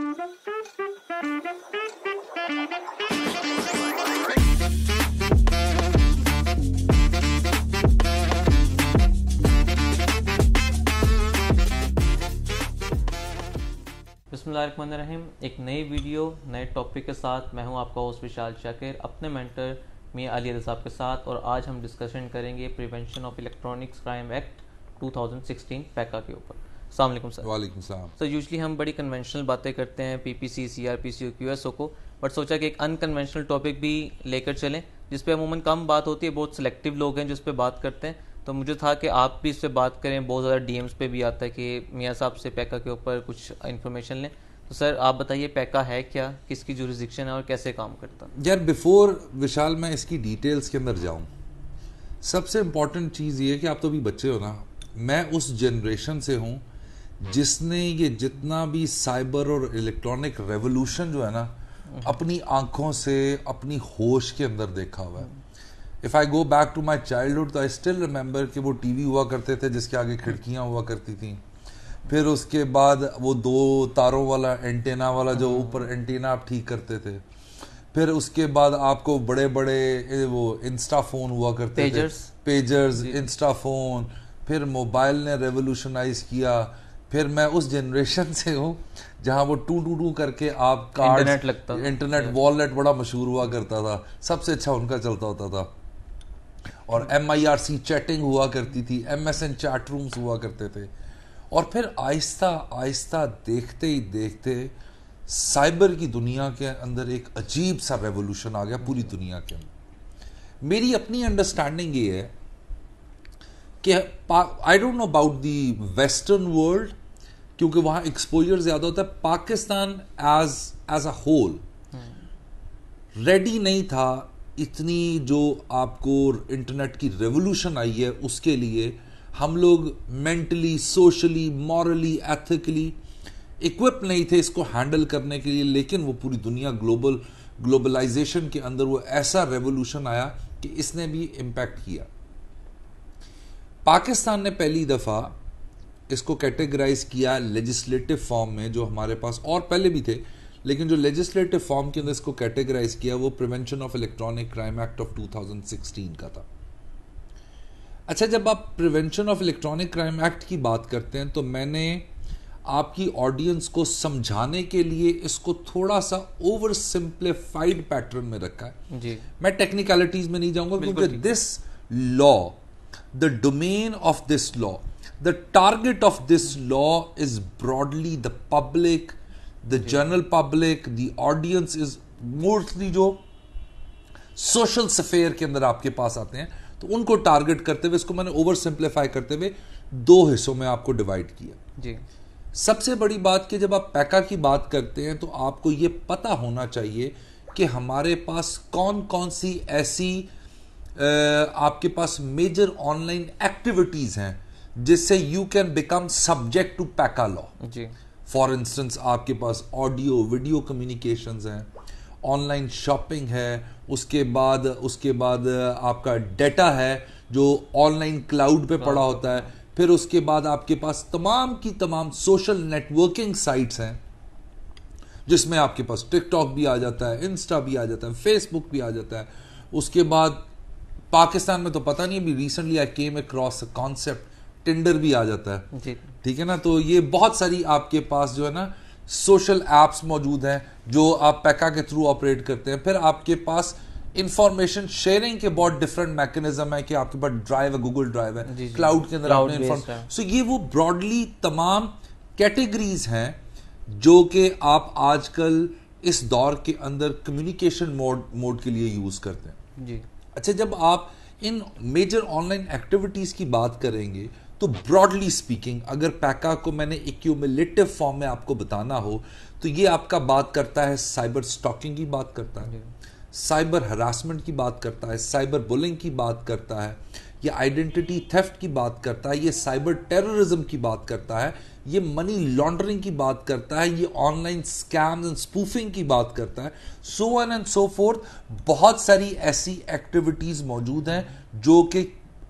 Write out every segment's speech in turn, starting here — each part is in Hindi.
बसमीम एक नई वीडियो नए टॉपिक के साथ मैं हूं आपका होस्ट विशाल शाकिर अपने मेंटर मियाँ अली अली साहब के साथ और आज हम डिस्कशन करेंगे prevention of electronics crime act 2016 PECA के ऊपर अल्लाम सर वालेकुम सर यूजली हम बड़ी कन्वेंशनल बातें करते हैं पीपीसी एस ओ को बट सोचा कि एक अनकन्वेंशनल टॉपिक भी लेकर चलें जिस पे अमूमन कम बात होती है बहुत सिलेक्टिव लोग हैं जिस पे बात करते हैं तो मुझे था कि आप भी इस पर बात करें बहुत ज़्यादा एम्स पे भी आता है कि मियाँ साहब से पैका के ऊपर कुछ इन्फॉर्मेशन लें तो सर आप बताइए पैका है क्या किसकी जुरिस्डिक्शन है और कैसे काम करता है यार बिफोर विशाल मैं इसकी डिटेल्स के अंदर जाऊँ सबसे इम्पॉर्टेंट चीज़ ये है कि आप तो भी बच्चे हो ना मैं उस जनरेशन से हूँ जिसने ये जितना भी साइबर और इलेक्ट्रॉनिक रेवोल्यूशन जो है ना अपनी आंखों से अपनी होश के अंदर देखा हुआ है if I go back to my childhood तो आई स्टिल रिमेंबर कि वो टीवी हुआ करते थे जिसके आगे खिड़कियां हुआ करती थी फिर उसके बाद वो दो तारों वाला एंटेना वाला जो हाँ। ऊपर एंटेना आप ठीक करते थे फिर उसके बाद आपको बड़े बड़े वो इंस्टा फोन हुआ करते पेजर्स थे पेजर्स इंस्टा फोन फिर मोबाइल ने रेवोल्यूशनाइज किया फिर मैं उस जनरेशन से हूँ जहाँ वो टू टू टू करके आप कार्ड इंटरनेट लगता इंटरनेट वॉलेट बड़ा मशहूर हुआ करता था सबसे अच्छा उनका चलता होता था और M I R C chatting हुआ करती थी M S N chat rooms हुआ करते थे और फिर आहिस्ता आहिस्ता देखते ही देखते साइबर की दुनिया के अंदर एक अजीब सा रेवोल्यूशन आ गया पूरी दुनिया के अंदर मेरी अपनी अंडरस्टैंडिंग ये है कि I don't know about the western world क्योंकि वहां एक्सपोजर ज्यादा होता है Pakistan as as a whole ready नहीं था इतनी जो आपको इंटरनेट की रेवोल्यूशन आई है उसके लिए हम लोग mentally socially morally ethically equip नहीं थे इसको हैंडल करने के लिए लेकिन वो पूरी दुनिया ग्लोबल ग्लोबलाइजेशन के अंदर वो ऐसा रेवोल्यूशन आया कि इसने भी इम्पैक्ट किया पाकिस्तान ने पहली दफ़ा इसको कैटेगराइज किया लेजिस्लेटिव फॉर्म में जो हमारे पास और पहले भी थे लेकिन जो लेजिस्लेटिव फॉर्म के अंदर इसको कैटेगराइज किया वो prevention of electronic crime act of 2016 का था अच्छा जब आप prevention of electronic crime act की बात करते हैं तो मैंने आपकी ऑडियंस को समझाने के लिए इसको थोड़ा सा ओवर सिंप्लीफाइड पैटर्न में रखा है जी। मैं टेक्निकलिटीज में नहीं जाऊंगा क्योंकि this law the domain of this law The target of this law is broadly the public, the general public, the audience is mostly जो सोशल सफेयर के अंदर आपके पास आते हैं तो उनको टारगेट करते हुए इसको मैंने ओवर सिंप्लीफाई करते हुए दो हिस्सों में आपको डिवाइड किया जी सबसे बड़ी बात कि जब आप पैका की बात करते हैं तो आपको ये पता होना चाहिए कि हमारे पास कौन कौन सी ऐसी आपके पास मेजर ऑनलाइन एक्टिविटीज़ हैं जिससे you can become subject to PECA law for instance आपके पास ऑडियो वीडियो कम्युनिकेशन है ऑनलाइन शॉपिंग है उसके बाद उसके बाद आपका डेटा है जो ऑनलाइन क्लाउड पे पड़ा होता है फिर उसके बाद आपके पास तमाम की तमाम सोशल नेटवर्किंग साइट्स हैं जिसमें आपके पास टिकटॉक भी आ जाता है इंस्टा भी आ जाता है फेसबुक भी आ जाता है उसके बाद पाकिस्तान में तो पता नहीं अभी recently I came across a concept tender भी आ जाता है ठीक है ना तो ये बहुत सारी आपके पास जो है ना सोशल एप्स मौजूद हैं जो आप पैका के थ्रू ऑपरेट करते हैं फिर आपके पास इंफॉर्मेशन शेयरिंग के बहुत डिफरेंट मैकेनिज्म है कि आपके पास ड्राइव है गूगल ड्राइव है क्लाउड के अंदर आपने इन्फॉर्म सो ये वो ब्रॉडली तमाम कैटेगरीज हैं जो कि आप आजकल इस दौर के अंदर कम्युनिकेशन मोड मोड के लिए यूज करते हैं जी अच्छा जब आप इन मेजर ऑनलाइन एक्टिविटीज की बात करेंगे तो ब्रॉडली स्पीकिंग अगर पैका को मैंने इक्यूमुलेटिव फॉर्म में आपको बताना हो तो ये आपका बात करता है साइबर स्टॉकिंग की बात करता है साइबर हरासमेंट की बात करता है साइबर बुलिंग की बात करता है ये आइडेंटिटी थेफ्ट की बात करता है ये साइबर टेररिज्म की बात करता है ये मनी लॉन्ड्रिंग की बात करता है ये ऑनलाइन स्कैम एंड स्पूफिंग की बात करता है so on and so forth बहुत सारी ऐसी एक्टिविटीज़ मौजूद हैं जो कि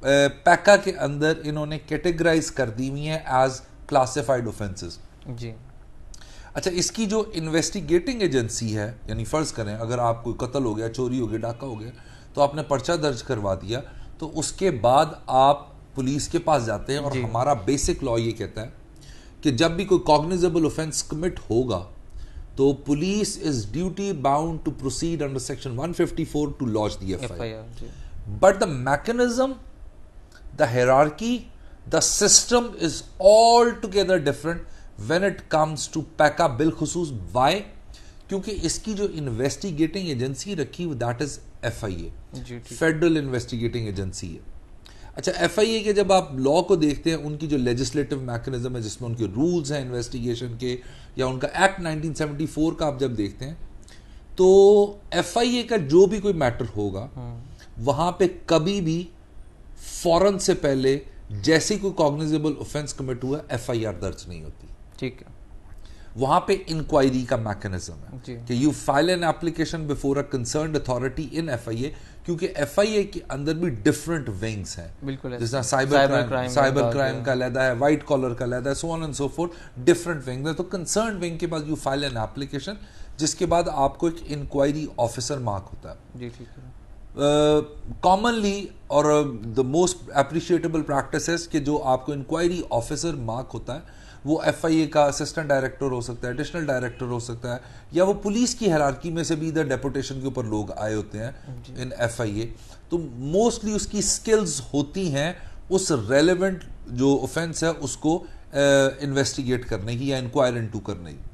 पैका के अंदर इन्होंने कैटेगराइज कर दी हुई हैं एज क्लासिफाइड ऑफेंसेस जी अच्छा इसकी जो इन्वेस्टिगेटिंग एजेंसी है यानी फ़र्ज़ करें अगर आप कोई कत्ल हो गया चोरी हो गया डाका हो गया तो आपने पर्चा दर्ज करवा दिया तो उसके बाद आप पुलिस के पास जाते हैं और हमारा बेसिक लॉ ये कहता है कि जब भी कोई कॉग्निजेबल ऑफेंस कमिट होगा तो police is duty bound to proceed under section 154 to launch the FIR but the mechanism the hierarchy, the system is altogether different when it comes to PECA बिलखसूस वाई क्योंकि इसकी जो इन्वेस्टिगेटिंग एजेंसी रखी हुई that is F I A federal investigating agency है अच्छा एफ आई ए के जब आप लॉ को देखते हैं उनकी जो लेजिस्लेटिव मैकेनिज्म है जिसमें उनके रूल्स हैं इन्वेस्टिगेशन के या उनका एक्ट 1974 का आप जब देखते हैं तो एफ आई ए का जो भी कोई मैटर होगा वहां पे कभी भी फौरन से पहले जैसे कोई कॉग्निजेबल ऑफेंस कमिट हुआ एफआईआर दर्ज नहीं होती ठीक है वहां पे इंक्वायरी का मैकेनिज्म है कि you file an application before a concern authority in FIA क्योंकि एफआईए के अंदर भी डिफरेंट विंग्स हैं बिल्कुल जैसा साइबर क्राइम साइबर क्राइम का लहदा है व्हाइट कॉलर का लहदा है so on and so forth different wings है तो कंसर्न विंग के पास यू फाइल एन एप्लीकेशन जिसके बाद आपको एक इंक्वायरी ऑफिसर मार्क होता है जी ठीक है कॉमनली और द मोस्ट अप्रिशिएटेबल प्रैक्टिस कि जो आपको इंक्वायरी ऑफिसर मार्क होता है वो एफ का असिस्टेंट डायरेक्टर हो सकता है एडिशनल डायरेक्टर हो सकता है या वो पुलिस की हैरारकी में से भी इधर डेपुटेशन के ऊपर लोग आए होते हैं इन एफ तो मोस्टली उसकी स्किल्स होती हैं उस रेलिवेंट जो ऑफेंस है उसको इन्वेस्टिगेट करने की या इंक्वायर इन टू करने की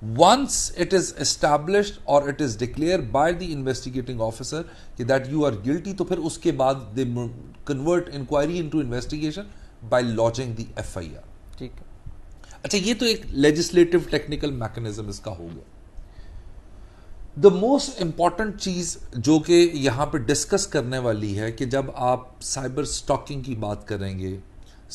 once it is established or it is declared by the investigating officer that you are guilty तो फिर उसके बाद they convert inquiry into investigation by lodging the FIR ठीक है अच्छा ये तो एक legislative technical mechanism इसका हो गया द मोस्ट इंपॉर्टेंट चीज जो कि यहां पे डिस्कस करने वाली है कि जब आप साइबर स्टॉकिंग की बात करेंगे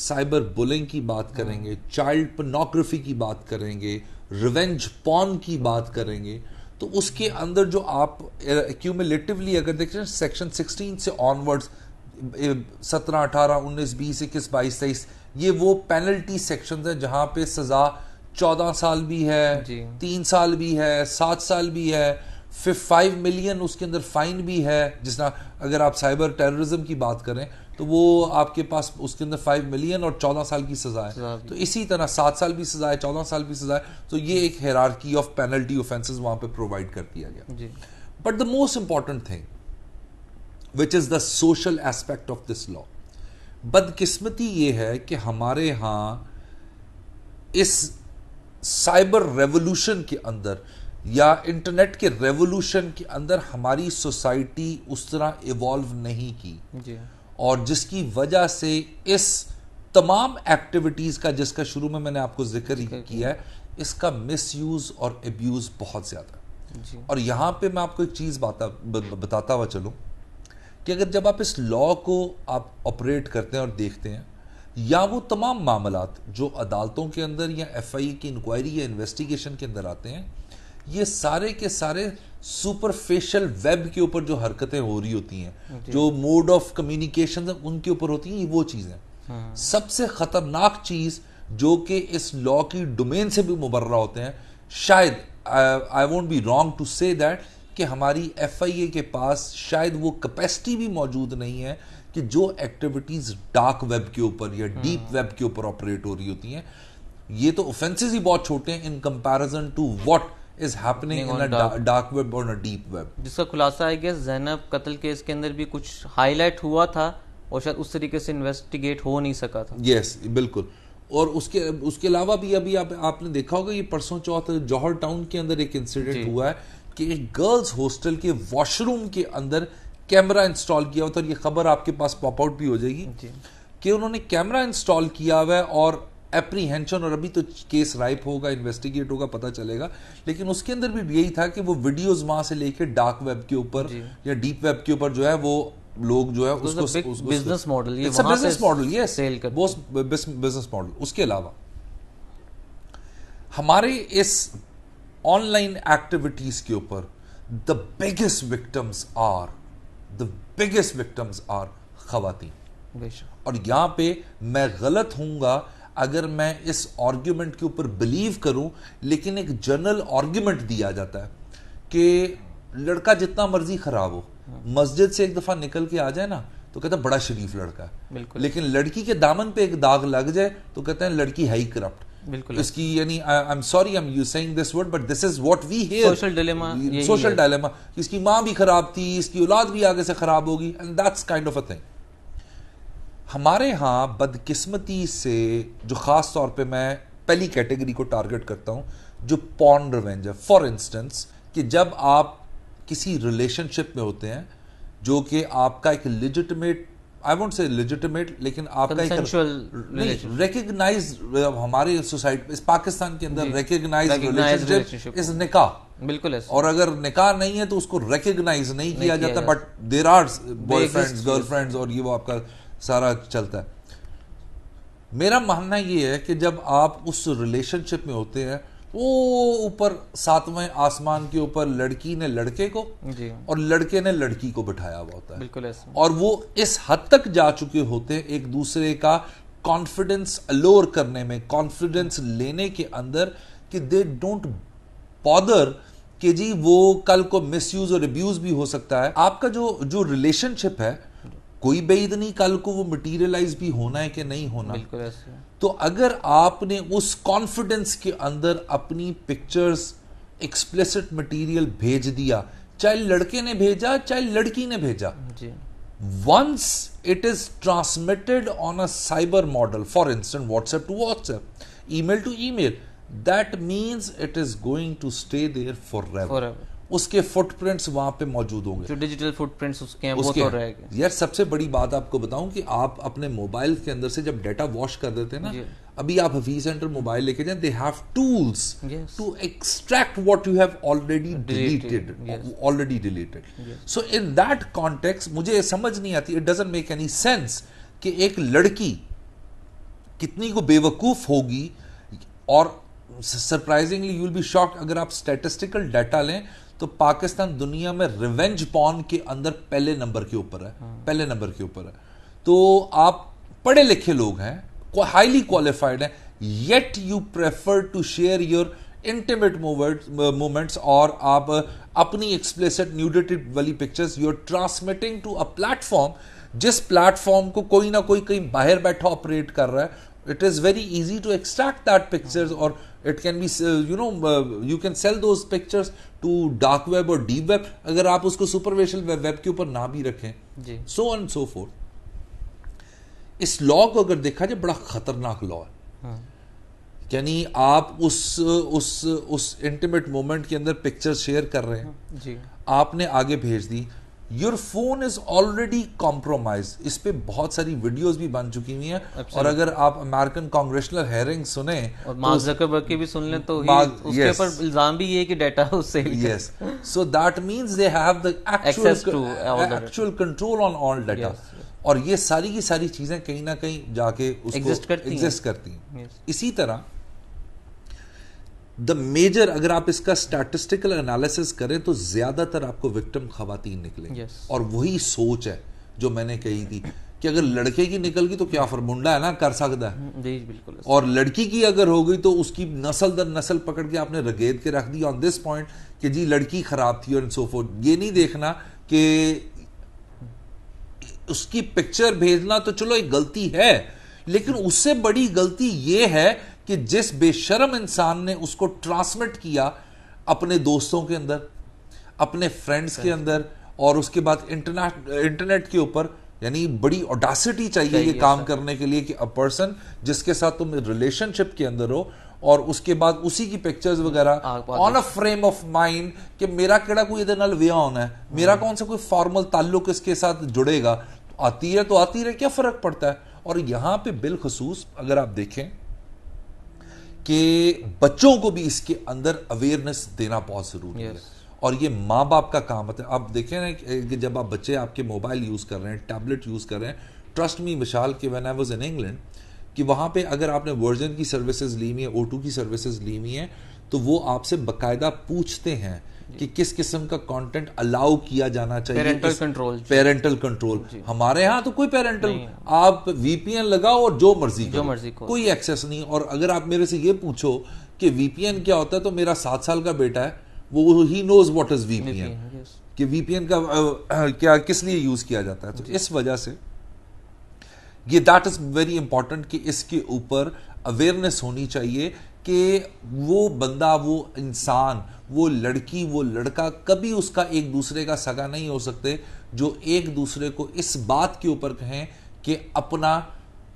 साइबर बुलिंग की बात करेंगे चाइल्ड पोर्नोग्राफी की बात करेंगे रिवेंज पॉन की बात करेंगे तो उसके अंदर जो आप एक्यूमुलेटिवली अगर देख रहे सेक्शन 16 से ऑनवर्ड्स 17, 18, 19, 20, 21, 22, 23 ये वो पेनल्टी सेक्शन हैं जहां पे सज़ा 14 साल भी है तीन साल भी है सात साल भी है फिर फाइव मिलियन उसके अंदर फाइन भी है जिसना अगर आप साइबर टेररिज्म की बात करें तो वो आपके पास उसके अंदर फाइव मिलियन और चौदह साल की सजा है तो इसी तरह सात साल भी सजा है चौदह साल भी सजा है तो ये एक हेरारकी ऑफ पेनल्टी ऑफेंसेस वहां पे प्रोवाइड कर दिया गया but the most important thing which is the social aspect of this law बदकिस्मती ये है कि हमारे यहां इस साइबर रेवोल्यूशन के अंदर या इंटरनेट के रेवोल्यूशन के अंदर हमारी सोसाइटी उस तरह इवॉल्व नहीं की और जिसकी वजह से इस तमाम एक्टिविटीज़ का जिसका शुरू में मैंने आपको जिक्र किया है इसका मिसयूज और एब्यूज़ बहुत ज़्यादा और यहाँ पे मैं आपको एक चीज़ बता बताता हुआ चलूँ कि अगर जब आप इस लॉ को आप ऑपरेट करते हैं और देखते हैं या वो तमाम मामला जो अदालतों के अंदर या एफ आई की इंक्वायरी या इन्वेस्टिगेशन के अंदर आते हैं ये सारे के सारे सुपरफेशियल वेब के ऊपर जो हरकतें हो रही होती हैं जो मोड ऑफ कम्युनिकेशन उनके ऊपर होती हैं वो चीज़ें हाँ। सबसे ख़तरनाक चीज़ जो कि इस लॉ की डोमेन से भी मुबर्रा होते हैं शायद I won't be wrong to say that कि हमारी एफ आई ए के पास शायद वो कैपेसिटी भी मौजूद नहीं है कि जो एक्टिविटीज़ डार्क वेब के ऊपर या डीप हाँ। वेब के ऊपर ऑपरेट हो रही होती हैं ये तो ऑफेंसेस ही बहुत छोटे हैं in comparison to what is happening in dark web और डीप वेब जिसका खुलासा है कि जैनब कत्ल केस के अंदर भी कुछ हाईलाइट हुआ था और शायद उस तरीके से इन्वेस्टिगेट हो नहीं सका था यस yes, बिल्कुल और उसके उसके अलावा भी अभी आप, आपने देखा होगा ये परसों चौथ जौहर टाउन के अंदर एक इंसिडेंट हुआ है कि एक गर्ल्स हॉस्टल के वॉशरूम के अंदर कैमरा इंस्टॉल किया हुआ था और ये खबर आपके पास पॉप आउट भी हो जाएगी कि उन्होंने कैमरा इंस्टॉल किया हुआ है और एप्रीहेंशन और अभी तो केस राइप होगा इन्वेस्टिगेट होगा पता चलेगा लेकिन उसके अंदर भी यही था कि वो वीडियोज वहां से लेके डार्क वेब के ऊपर या डीप वेब के ऊपर जो है वो लोग जो है उसको बिजनेस मॉडल ये बिजनेस मॉडल ये सेल कर वो बिजनेस मॉडल उसके अलावा हमारे इस ऑनलाइन एक्टिविटीज के ऊपर the biggest victims are the biggest victims are खातन और यहां पे मैं गलत हूंगा अगर मैं इस आर्ग्यूमेंट के ऊपर बिलीव करूं लेकिन एक जनरल आर्ग्यूमेंट दिया जाता है कि लड़का जितना मर्जी खराब हो मस्जिद से एक दफ़ा निकल के आ जाए ना तो कहते हैं बड़ा शरीफ लड़का है लेकिन लड़की के दामन पे एक दाग लग जाए तो कहते हैं लड़की है ही करप्ट बिल्कुल इसकी यानी I am sorry I am you saying this word but this is what we hear social dilemma social dilemma इसकी माँ भी खराब थी इसकी औलाद भी आगे से खराब होगी and that's kind of a thing हमारे यहाँ बदकिस्मती से जो ख़ास तौर पे मैं पहली कैटेगरी को टारगेट करता हूँ जो पॉन रिवेंज है फॉर इंस्टेंस कि जब आप किसी रिलेशनशिप में होते हैं जो कि आपका एक legitimate I would say legitimate लेकिन आपका एक रिकग्नाइज हमारे सोसाइटी इस पाकिस्तान के अंदर रिकग्नाइज रिलेशनशिप इज निकाह बिल्कुल और अगर निकाह नहीं है तो उसको रिकग्नाइज नहीं, नहीं किया जाता but there are boyfriends girlfriends और ये वो आपका सारा चलता है मेरा मानना ये है कि जब आप उस रिलेशनशिप में होते हैं वो ऊपर सातवें आसमान के ऊपर लड़की ने लड़के को और लड़के ने लड़की को बिठाया हुआ होता है बिल्कुल और वो इस हद तक जा चुके होते हैं एक दूसरे का कॉन्फिडेंस अलोर करने में कॉन्फिडेंस लेने के अंदर कि दे डोंट पॉदर कि जी वो कल को मिसयूज और अब्यूज भी हो सकता है आपका जो जो रिलेशनशिप है कोई बेईद नहीं कल को वो मटीरियलाइज भी होना है कि नहीं होना बिल्कुल तो अगर आपने उस कॉन्फिडेंस के अंदर अपनी पिक्चर्स एक्सप्लेसिट मटेरियल भेज दिया चाहे लड़के ने भेजा चाहे लड़की ने भेजा once it is transmitted on a cyber model for instant WhatsApp to WhatsApp email to email that means it is going to stay there for forever उसके फुटप्रिंट्स वहां पे मौजूद होंगे जो डिजिटल फुटप्रिंट्स उसके हैं उसके वो तो रहेंगे यार सबसे बड़ी बात आपको बताऊं कि आप अपने मोबाइल के अंदर से जब डेटा वॉश कर देते हैं ना अभी आप हफीज सेंटर मोबाइल लेके जाए they have tools to extract what you have already deleted already deleted so in that context मुझे समझ नहीं आती it doesn't make any sense कि एक लड़की कितनी को बेवकूफ होगी और surprisingly you will be shock अगर आप स्टेटिस्टिकल डाटा लें तो पाकिस्तान दुनिया में रिवेंज पॉन के अंदर पहले नंबर के ऊपर है हाँ। पहले नंबर के ऊपर है तो आप पढ़े लिखे लोग हैं हाईली क्वालिफाइड हैं yet you prefer to share your intimate moments और आप uh, अपनी एक्सप्लेसिट न्यूडिटी वाली pictures you are transmitting to a platform जिस प्लेटफॉर्म को कोई ना कोई कहीं बाहर बैठा ऑपरेट कर रहा है it is very easy to extract that pictures और it can be you know you can sell those pictures to dark web और डीप वेब अगर आप उसको सुपरवेशल वेब वेब के ऊपर ना भी रखें सो एंड सो फोर्थ इस लॉ को अगर देखा जाए बड़ा खतरनाक लॉ है हाँ। यानी आप उस उस उस इंटीमेट मोमेंट के अंदर पिक्चर शेयर कर रहे हैं जी आपने आगे भेज दी your phone is already compromise इस पर बहुत सारी वीडियोस भी बन चुकी हुई हैं Absolutely. और अगर आप अमेरिकन कांग्रेशनल हेयरिंग सुने और तो भी सुन तो उसके ऊपर yes. इल्जाम भी ये कि डेटा उससे yes so that mean they have the actual control on all data और ये सारी की सारी चीजें कहीं ना कहीं जाके उसको एग्जिस्ट करती, करती हैं है। yes. इसी तरह द मेजर अगर आप इसका स्टैटिस्टिकल एनालिसिस करें तो ज्यादातर आपको विक्टिम खातन निकले yes. और वही सोच है जो मैंने कही थी कि अगर लड़के की निकल गई तो क्या फर मुंडा है ना कर सकता है हम्म, बिल्कुल और लड़की की अगर हो गई तो उसकी नस्ल दर नस्ल पकड़ के आपने रगेद के रख दी ऑन दिस पॉइंट कि जी लड़की खराब थी और सोफो ये नहीं देखना कि उसकी पिक्चर भेजना तो चलो एक गलती है लेकिन उससे बड़ी गलती ये है कि जिस बेशरम इंसान ने उसको ट्रांसमिट किया अपने दोस्तों के अंदर अपने फ्रेंड्स के अंदर और उसके बाद इंटरनेट इंटरनेट के ऊपर यानी बड़ी ऑडासिटी चाहिए ये काम करने के लिए कि अ पर्सन जिसके साथ तुम रिलेशनशिप के अंदर हो और उसके बाद उसी की पिक्चर्स वगैरह on a frame of mind कि मेरा केड़ा कोई इधर नाल ਵਿਆਹ होना है मेरा हाँ। कौन सा कोई फॉर्मल ताल्लुक इसके साथ जुड़ेगा आती है तो आती रहे क्या फर्क पड़ता है और यहाँ पे बिलखसूस अगर आप देखें कि बच्चों को भी इसके अंदर अवेयरनेस देना बहुत ज़रूरी yes. है और ये माँ बाप का काम है आप देखें ना कि जब आप बच्चे आपके मोबाइल यूज़ कर रहे हैं टैबलेट यूज़ कर रहे हैं ट्रस्ट मी विशाल के when I was in England कि वहां पे अगर आपने वर्जन की सर्विसेज ली हुई है ओ की सर्विसेज ली हुई है तो वो आपसे बकायदा पूछते हैं कि किस किस्म का कंटेंट अलाउ किया जाना चाहिए पेरेंटल कंट्रोल पेरेंटल कंट्रोल हमारे यहाँ तो कोई पेरेंटल आप वीपीएन लगाओ और जो मर्जी जो मर्जी को कोई एक्सेस नहीं और अगर आप मेरे से ये पूछो कि वीपीएन क्या होता है तो मेरा सात साल का बेटा है वो ही नोज वॉट इज वीपीएन कि वीपीएन का क्या किस लिए यूज किया जाता है तो इस वजह से ये दैट इज वेरी इंपॉर्टेंट कि इसके ऊपर अवेयरनेस होनी चाहिए कि वो बंदा वो इंसान वो लड़की वो लड़का कभी उसका एक दूसरे का सगा नहीं हो सकते जो एक दूसरे को इस बात के ऊपर कहें कि अपना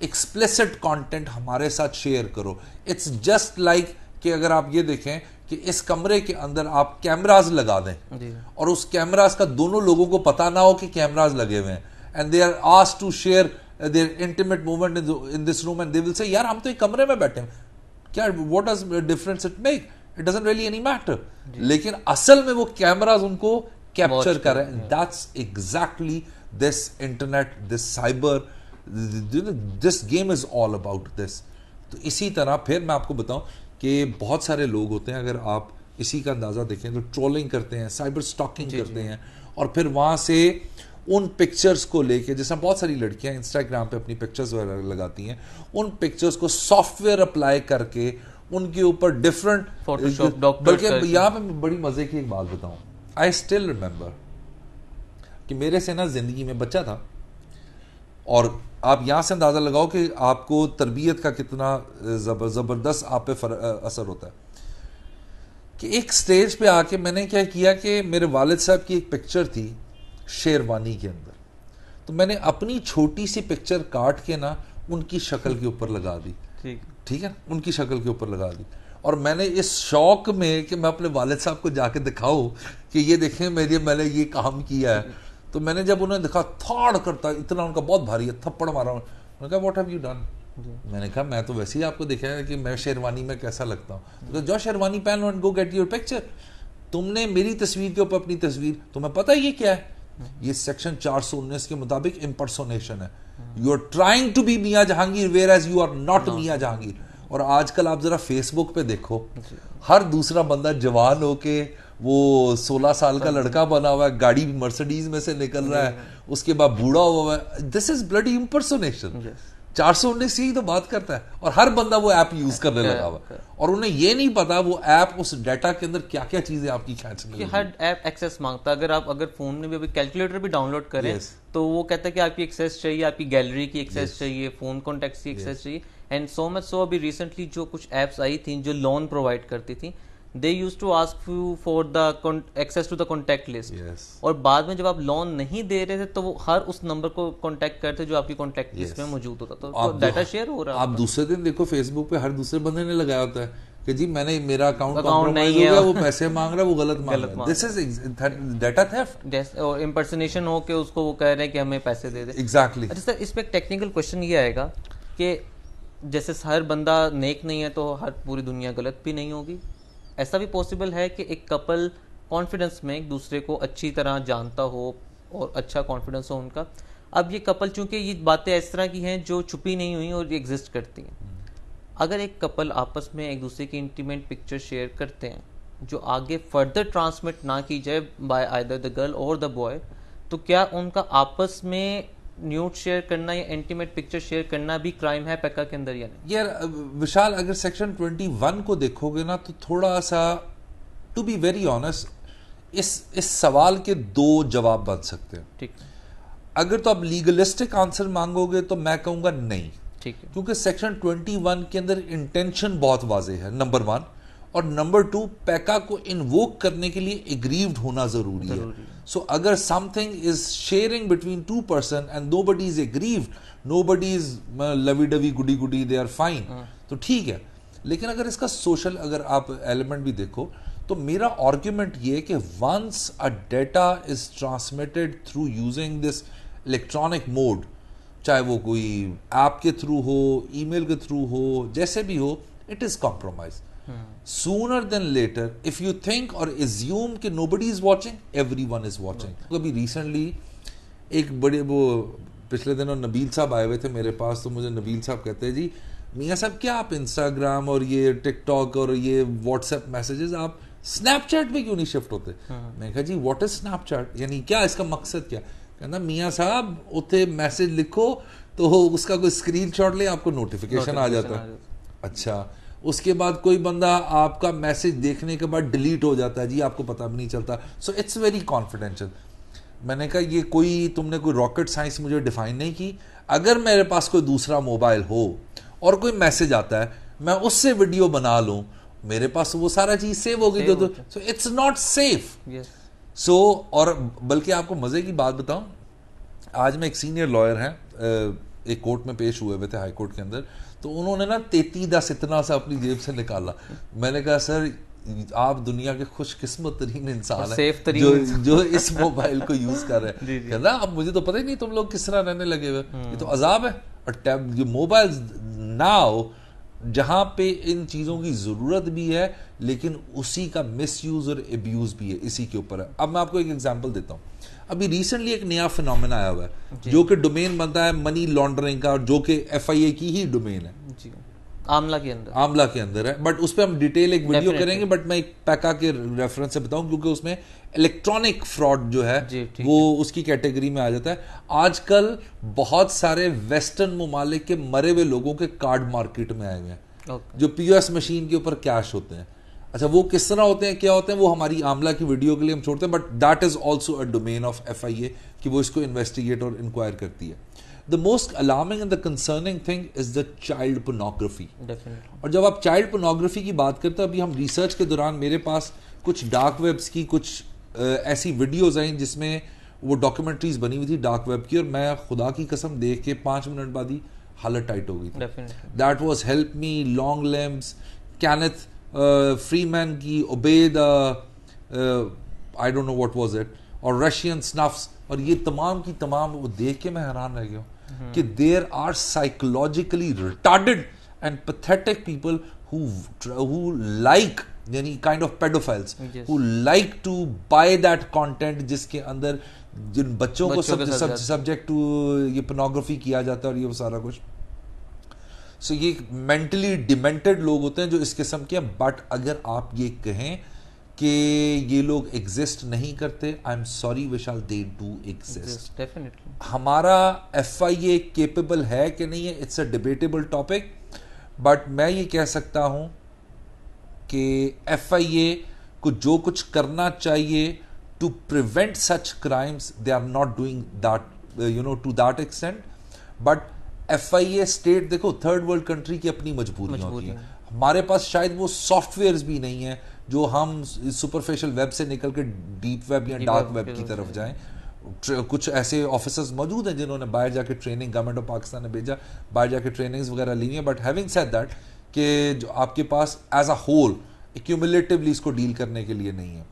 एक्सप्लेसिट कंटेंट हमारे साथ शेयर करो इट्स जस्ट लाइक कि अगर आप ये देखें कि इस कमरे के अंदर आप कैमराज लगा दें और उस कैमराज का दोनों लोगों को पता ना हो कि कैमराज लगे हुए हैं and they are asked to share their intimate movement in this room and they will say यार हम तो एक कमरे में बैठे हैं क्या what does difference it make it doesn't really any matter लेकिन असल में वो कैमराज उनको कैप्चर कर रहे हैं that's exactly this internet this cyber this game is all about this तो इसी तरह फिर मैं आपको बताऊं कि बहुत सारे लोग होते हैं अगर आप इसी का अंदाज़ा देखें तो ट्रोलिंग करते हैं साइबर स्टॉकिंग करते हैं और फिर वहां से उन पिक्चर्स को लेके जैसे बहुत सारी लड़कियां इंस्टाग्राम पे अपनी पिक्चर्स वगैरह लगाती हैं उन पिक्चर्स को सॉफ्टवेयर अप्लाई करके उनके ऊपर डिफरेंट बल्कि यहां पे बड़ी मजे की एक बात बताऊं आई स्टिल रिमेंबर कि मेरे से ना जिंदगी में बच्चा था और आप यहां से अंदाज़ा लगाओ कि आपको तरबियत का कितना ज़बरदस्त आप पे फर, असर होता है कि एक स्टेज पे आके मैंने क्या किया कि मेरे वालिद साहब की एक पिक्चर थी शेरवानी के अंदर तो मैंने अपनी छोटी सी पिक्चर काट के ना उनकी शक्ल के ऊपर लगा दी ठीक है उनकी शक्ल के ऊपर लगा दी और मैंने इस शौक में कि मैं अपने वालद साहब को जाके दिखाऊं कि ये देखें मेरे मैंने ये काम किया है तो मैंने जब उन्हें देखा थाड़ करता इतना उनका बहुत भारी है थप्पड़ मारा उन्होंने कहा व्हाट हैव यू डन मैंने कहा मैं तो वैसे ही आपको देखा है कि मैं शेरवानी में कैसा लगता हूँ तो जो शेरवानी पहन and go get your picture तुमने मेरी तस्वीर के ऊपर अपनी तस्वीर तुम्हें पता है ये क्या है ये सेक्शन चार के मुताबिक इम्पर्सोनेशन है you are trying to be Mian Jahangir whereas you are not Mian Jahangir और आजकल आप जरा फेसबुक पे देखो हर दूसरा बंदा जवान होके वो सोलह साल का हाँ। लड़का बना हुआ है गाड़ी मर्सिडीज में से निकल रहा है उसके बाद बूढ़ा हुआ है दिस इज ब्लडी इम्पर्सोनेशन चार सौ उन्नीस यही तो बात करता है और हर बंदा वो ऐप यूज करने लगा हुआ है और उन्हें ये नहीं पता वो ऐप उस डाटा के अंदर क्या क्या चीजें आपकी खींच कि हर ऐप एक्सेस मांगता है अगर आप अगर फोन में भी अभी कैलकुलेटर भी डाउनलोड करें yes. तो वो कहता है कि आपकी एक्सेस चाहिए आपकी गैलरी की एक्सेस yes. चाहिए फोन कॉन्टेक्ट की एक्सेस yes. चाहिए एंड सो मच सो अभी रिसेंटली जो कुछ ऐप्स आई थी जो लोन प्रोवाइड करती थी they use to ask you for the access to the contact list और बाद में जब आप लोन नहीं दे रहे थे तो वो हर उस नंबर को कॉन्टेक्ट करते जो आपकी कॉन्टेक्ट लिस्ट yes. में मौजूद होता तो डाटा तो शेयर हो रहा है आप दूसरे दिन देखो फेसबुक पे हर दूसरे बंदे ने लगाया होता है कि जी मैंने मेरा अकाउंट कॉम्प्रोमाइज हो गया वो पैसे मांग रहा है वो गलत मांग रहा है दिस इज डाटा थेफ्ट और इम्पर्सनेशन हो के उसको वो कह रहे हैं कि हमें पैसे दे दे एग्जैक्टली अच्छा सर इस पे एक टेक्निकल क्वेश्चन ये आएगा कि जैसे हर बंदा नेक नहीं है तो हर पूरी दुनिया गलत भी नहीं होगी ऐसा भी पॉसिबल है कि एक कपल कॉन्फिडेंस में एक दूसरे को अच्छी तरह जानता हो और अच्छा कॉन्फिडेंस हो उनका अब ये कपल चूंकि ये बातें इस तरह की हैं जो छुपी नहीं हुई और ये एग्जिस्ट करती हैं हम्म। अगर एक कपल आपस में एक दूसरे की इंटीमेट पिक्चर शेयर करते हैं जो आगे फर्दर ट्रांसमिट ना की जाए बाय आइदर द गर्ल और द बॉय तो क्या उनका आपस में न्यूट शेयर करना या इंटीमेट पिक्चर शेयर करना भी क्राइम है पैका के अंदर या नहीं यार विशाल अगर सेक्शन 21 को देखोगे ना तो थोड़ा सा टू बी वेरी ऑनेस्ट इस इस सवाल के दो जवाब बन सकते हैं ठीक अगर तो आप लीगलिस्टिक आंसर मांगोगे तो मैं कहूँगा नहीं ठीक है क्योंकि सेक्शन 21 के अंदर इंटेंशन बहुत वाजे है नंबर वन और नंबर टू पैका को इन्वोक करने के लिए एग्रीव्ड होना जरूरी है सो so, अगर something is sharing between two person and nobody is aggrieved nobody is lovey dovey goody goody they are fine तो ठीक है लेकिन अगर इसका सोशल अगर आप एलिमेंट भी देखो तो मेरा आर्ग्यूमेंट ये है कि once a data is transmitted through using this electronic mode चाहे वो कोई ऐप के थ्रू हो ईमेल के थ्रू हो जैसे भी हो it is compromise sooner than कि एक बड़े वो पिछले दिनों नबील साहब आए हुए थे मेरे पास तो मुझे नबील साहब कहते हैं जी मियाँ साहब क्या आप इंस्टाग्राम और ये टिकटॉक और ये व्हाट्सएप मैसेजेस आप स्नैपचैट पे क्यों नहीं शिफ्ट होते हाँ। मैं कहा जी व्हाट इज स्नैपचैट यानी क्या इसका मकसद क्या कहना मियाँ साहब उते मैसेज लिखो तो उसका कोई स्क्रीन शॉट ले आपको नोटिफिकेशन आ जाता है अच्छा उसके बाद कोई बंदा आपका मैसेज देखने के बाद डिलीट हो जाता है जी आपको पता भी नहीं चलता सो इट्स वेरी कॉन्फिडेंशियल मैंने कहा ये कोई तुमने कोई रॉकेट साइंस मुझे डिफाइन नहीं की अगर मेरे पास कोई दूसरा मोबाइल हो और कोई मैसेज आता है मैं उससे वीडियो बना लूँ मेरे पास वो सारा चीज़ सेव होगी जो so it's not safe so और बल्कि आपको मज़े की बात बताऊं आज मैं एक सीनियर लॉयर हैं एक कोर्ट में पेश हुए हुए थे हाई कोर्ट के अंदर तो उन्होंने ना तेती दस इतना सा अपनी जेब से निकाला मैंने कहा सर आप दुनिया के खुशकिस्मत तरीन इंसान है जो जो इस मोबाइल को यूज कर रहे हैं ना अब मुझे तो पता ही नहीं तुम लोग किस तरह रहने लगे हुए ये तो हम्म। अजाब है और टैब ये मोबाइल नाव जहाँ पे इन चीज़ों की ज़रूरत भी है लेकिन उसी का यूज और एब्यूज़ भी है इसी के ऊपर है अब मैं आपको एक एग्जाम्पल देता हूँ अभी रिसेंटली एक नया फिनोमेना आया हुआ है जो कि डोमेन बनता है मनी लॉन्ड्रिंग का जो कि एफ की ही डोमेन है आमला के अंदर आमला के अंदर है बट उस पर हम डिटेल एक वीडियो करेंगे बट मैं एक पैका के रेफरेंस से बताऊं क्योंकि उसमें इलेक्ट्रॉनिक फ्रॉड जो है वो उसकी कैटेगरी में आ जाता है आजकल बहुत सारे वेस्टर्न ममालिक के मरे हुए लोगों के कार्ड मार्केट में आए हुए हैं जो पीओएस मशीन के ऊपर कैश होते हैं अच्छा वो किस तरह होते हैं क्या होते हैं वो हमारी आमला की वीडियो के लिए हम छोड़ते हैं but that is also a domain of F I A कि वो इसको इन्वेस्टिगेट और इंक्वायर करती है the most alarming and the concerning thing is the child pornography और जब आप चाइल्ड पोनोग्राफी की बात करते हैं अभी हम रिसर्च के दौरान मेरे पास कुछ डार्क वेब्स की कुछ ऐसी वीडियोज आई जिसमें वो डॉक्यूमेंट्रीज बनी हुई थी डार्क वेब की और मैं खुदा की कसम देख के पांच मिनट बाद ही हालत टाइट हो गई थी that was help me long lames Kenneth Freeman की ओबेद I don't know what was it और रशियन स्नफ्स और ये तमाम की तमाम वो देख के मैं हैरान रह गया हम्म। कि there are psychologically retarded and pathetic people who like यानी kind of paedophiles who like to buy that content जिसके अंदर जिन बच्चों, बच्चों को सब्जेक्ट टू ये पनोग्राफी किया जाता है और ये वो सारा कुछ सो ये मेंटली डिमेंटेड लोग होते हैं जो इस किस्म के बट अगर आप ये कहें कि ये लोग एग्जिस्ट नहीं करते I am sorry Vishal they do exist definitely हमारा एफ आई ए केपेबल है कि नहीं है it's a debatable topic but मैं ये कह सकता हूँ कि एफ आई ए को जो कुछ करना चाहिए to prevent such crimes they are not doing that you know to that extent but F I A state देखो थर्ड वर्ल्ड कंट्री की अपनी मजबूरी होती है हमारे पास शायद वो सॉफ्टवेयर भी नहीं है जो हम सुपरफेशल वेब से निकल के डीप वेब या डार्क वेब की तरफ जाएं कुछ ऐसे ऑफिसर्स मौजूद हैं जिन्होंने बाहर जाके ट्रेनिंग गवर्नमेंट ऑफ पाकिस्तान ने भेजा बाहर जाके ट्रेनिंग्स वगैरह ली हैं बट हैविंग सेड दैट कि जो आपके पास एज अ होल एक्यूमुलेटिवली इसको डील करने के लिए नहीं है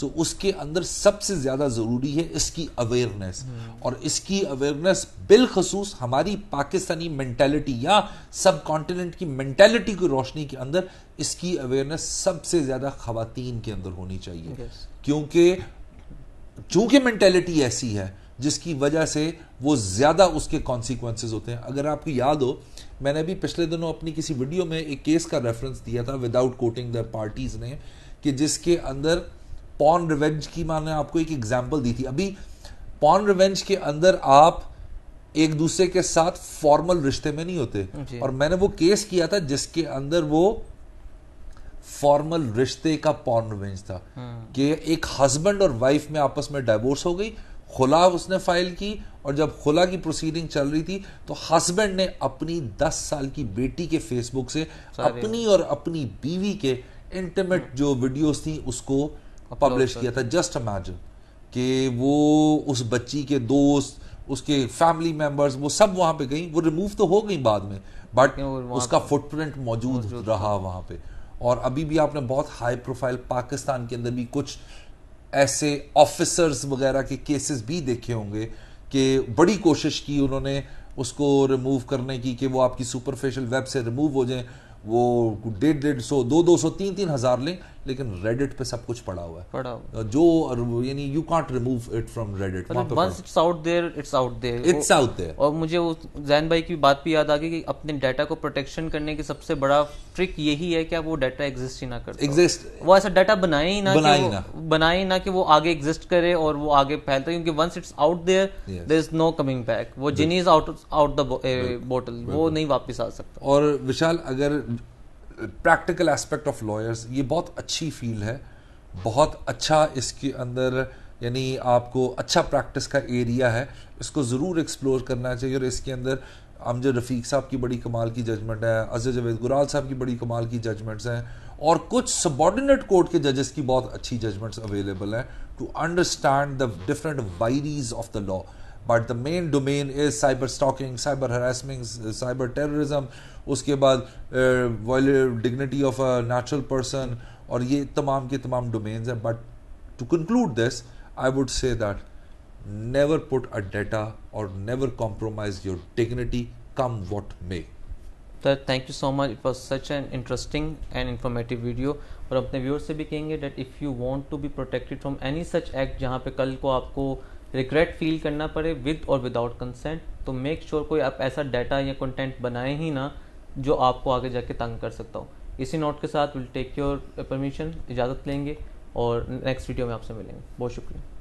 सो so, उसके अंदर सबसे ज़्यादा ज़रूरी है इसकी अवेयरनेस और इसकी अवेयरनेस बिलखसूस हमारी पाकिस्तानी मेंटेलिटी या सब कॉन्टिनेंट की मेंटेलिटी की रोशनी के अंदर इसकी अवेयरनेस सबसे ज़्यादा खातन के अंदर होनी चाहिए yes. क्योंकि चूंकि मेंटेलिटी ऐसी है जिसकी वजह से वो ज़्यादा उसके कॉन्सिक्वेंसेज होते हैं अगर आपको याद हो मैंने अभी पिछले दिनों अपनी किसी वीडियो में एक केस का रेफरेंस दिया था विदाउट कोटिंग द पार्टीज़ ने कि जिसके अंदर पॉन रिवेंज की मैंने आपको एक एग्जाम्पल दी थी अभी पॉन रिवेंज के अंदर आप एक दूसरे के साथ फॉर्मल रिश्ते में नहीं होते और मैंने वो केस किया था जिसके अंदर वो फॉर्मल रिश्ते का पॉन रिवेंज था हम्म। कि एक हस्बैंड और वाइफ में आपस में डाइवोर्स हो गई खुला उसने फाइल की और जब खुला की प्रोसीडिंग चल रही थी तो हस्बैंड ने अपनी 10 साल की बेटी के फेसबुक से अपनी और अपनी बीवी के इंटीमेट हम्म। जो वीडियोस थी उसको पब्लिश किया था जस्ट इमेजिन कि वो उस बच्ची के दोस्त उसके फैमिली मेंबर्स वो सब वहां पे गई वो रिमूव तो हो गई बाद में बट उसका फुटप्रिंट मौजूद रहा वहां पे और अभी भी आपने बहुत हाई प्रोफाइल पाकिस्तान के अंदर भी कुछ ऐसे ऑफिसर्स वगैरह के केसेस भी देखे होंगे कि बड़ी कोशिश की उन्होंने उसको रिमूव करने की कि वो आपकी सुपरफिशियल वेब से रिमूव हो जाए वो डेढ़ डेढ़ सौ दो दो सौ तीन तीन हज़ार लें लेकिन रेडिट पे सब कुछ पड़ा हुआ है जो यानी you can't remove it from Reddit once it's out there it's out there it's out there और मुझे वो जैन भाई की बात भी याद आ गई कि अपने डाटा को प्रोटेक्शन करने की सबसे बड़ा ट्रिक यही है कि वो डाटा एग्जिस्ट ही ना कर एग्जिस्ट वो ऐसा डाटा बनाए ही ना बनाए ना बनाए ही ना कि वो आगे एग्जिस्ट करे और वो आगे फैलते क्योंकि once it's out there there is no coming back वो genie is out out the bottle वो नहीं वापस आ सकता और विशाल अगर प्रैक्टिकल एस्पेक्ट ऑफ लॉयर्स ये बहुत अच्छी फील्ड है बहुत अच्छा इसके अंदर यानी आपको अच्छा प्रैक्टिस का एरिया है इसको ज़रूर एक्सप्लोर करना चाहिए और इसके अंदर अमजद रफ़ीक साहब की बड़ी कमाल की जजमेंट है अजय जवेद गुराल साहब की बड़ी कमाल की जजमेंट्स हैं और कुछ सबॉर्डिनेट कोर्ट के जजेस की बहुत अच्छी जजमेंट्स अवेलेबल हैं to understand the different vires of the law but the main domain is cyber stalking cyber harassing cyber terrorism उसके बाद dignity of a natural person और ये तमाम के तमाम डोमेन्स हैं but to conclude this I would say that never put a data और never compromise your dignity come what may sir thank you so much it was such an interesting and informative video और अपने व्यूअर्स से भी कहेंगे that if you want to be protected from any such act जहाँ पे कल को आपको रिग्रेट फील करना पड़े विद और विदाउट कंसेंट तो मेक श्योर sure कोई आप ऐसा डाटा या कंटेंट बनाए ही ना जो आपको आगे जाके तंग कर सकता हो इसी नोट के साथ विल टेक योर परमिशन इजाज़त लेंगे और नेक्स्ट वीडियो में आपसे मिलेंगे बहुत शुक्रिया